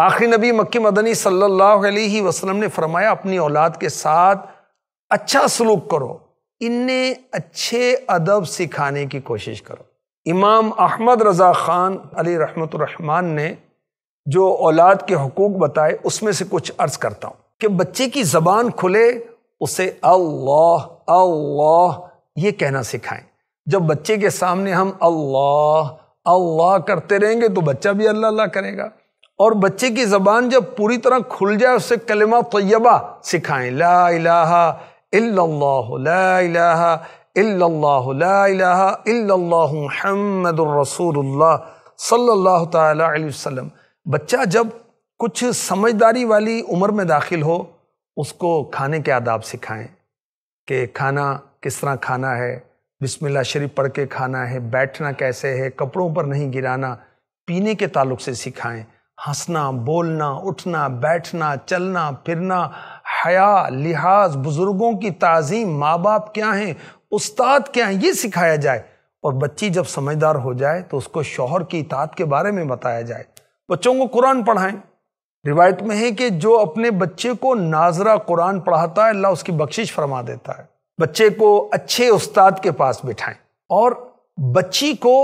आखिरी नबी मक्की मदनी सल्लल्लाहु अलैहि वसल्लम ने फरमाया अपनी औलाद के साथ अच्छा सलूक करो इन्हें अच्छे अदब सिखाने की कोशिश करो इमाम अहमद रज़ा ख़ान अली रहमतरहमान ने जो औलाद के हकूक़ बताए उसमें से कुछ अर्ज़ करता हूँ कि बच्चे की ज़बान खुले उसे अल्लाह अल्लाह ये कहना सिखाएं जब बच्चे के सामने हम अल्लाह अल्लाह करते रहेंगे तो बच्चा भी अल्लाह अल्लाह करेगा और बच्चे की ज़बान जब पूरी तरह खुल जाए उससे कलमा तैयबा सिखाएं ला इलाहा ला इलाहा इल्लल्लाह ला इलाहा मुहम्मदुर रसूलुल्लाह सल्लल्लाहु अलैहि वसल्लम बच्चा जब कुछ समझदारी वाली उम्र में दाखिल हो उसको खाने के आदाब सिखाएं कि खाना किस तरह खाना है बिस्मिल्लाह शरीफ पढ़ के खाना है बैठना कैसे है कपड़ों पर नहीं गिराना पीने के ताल्लुक से सिखाएं हंसना बोलना उठना बैठना चलना फिरना हया लिहाज बुज़ुर्गों की तज़ीम माँ बाप क्या हैं उस्ताद क्या हैं ये सिखाया जाए और बच्ची जब समझदार हो जाए तो उसको शोहर की इताद के बारे में बताया जाए बच्चों को कुरान पढ़ाएं रिवायत में है कि जो अपने बच्चे को नाजरा कुरान पढ़ाता है अल्लाह उसकी बख्शिश फरमा देता है बच्चे को अच्छे उस्ताद के पास बिठाएं और बच्ची को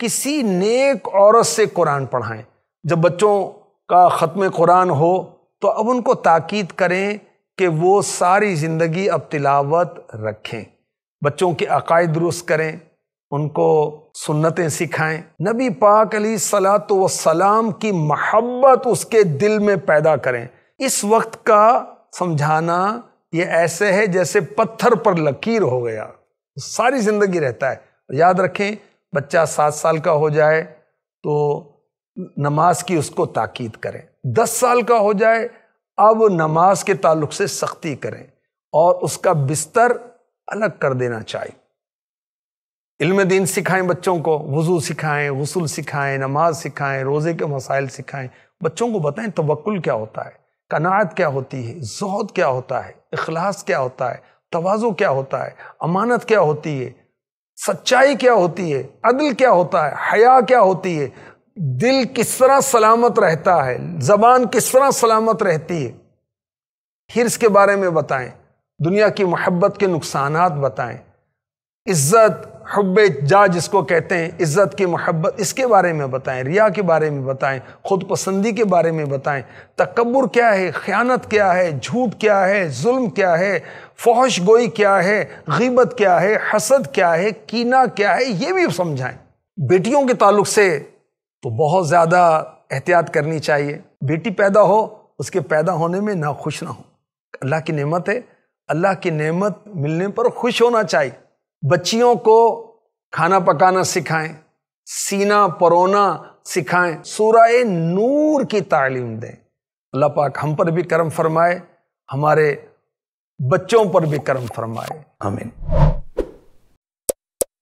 किसी नेक औरत से कुरान पढ़ाएं जब बच्चों का ख़त्म कुरान हो तो अब उनको ताक़द करें कि वो सारी ज़िंदगी अब तिलावत रखें बच्चों के अकायद दुरुस्त करें उनको सुन्नतें सिखाएं नबी पाक अली सलात वसलाम की महब्बत उसके दिल में पैदा करें इस वक्त का समझाना ये ऐसे है जैसे पत्थर पर लकीर हो गया सारी ज़िंदगी रहता है याद रखें बच्चा सात साल का हो जाए तो नमाज की उसको ताकीद करें दस साल का हो जाए अब नमाज के ताल्लुक से सख्ती करें और उसका बिस्तर अलग कर देना चाहिए इल्म दीन सिखाएं बच्चों को वज़ू सिखाएं गसल सिखाएं नमाज सिखाएं रोज़े के मसाइल सिखाएं बच्चों को बताएं तवक्ल क्या होता है कनात क्या होती है जहद क्या होता है अखलास क्या होता है तोज़ो क्या होता है अमानत क्या होती है सच्चाई क्या होती है अदल क्या होता है हया क्या होती है दिल किस तरह सलामत रहता है जबान किस तरह सलामत रहती है हिरस के बारे में बताएं दुनिया की मोहब्बत के नुकसान बताएं इज्जत हब जा जिसको कहते हैं इज्जत की मोहब्बत इसके बारे में बताएं रिया के बारे में बताएं खुद पसंदी के बारे में बताएं तकबर क्या है ख्यानत क्या है झूठ क्या है जुल्म क्या है फहश गोई क्या है गीबत क्या है हसद क्या है कीना क्या है ये भी समझाएं बेटियों के ताल्लुक से तो बहुत ज़्यादा एहतियात करनी चाहिए बेटी पैदा हो उसके पैदा होने में ना खुश ना हो अल्लाह की नेमत है अल्लाह की नेमत मिलने पर खुश होना चाहिए बच्चियों को खाना पकाना सिखाएं सीना परोना सिखाएं सूरह नूर की तालीम दें अल्लाह पाक हम पर भी कर्म फरमाए हमारे बच्चों पर भी कर्म फरमाए आमीन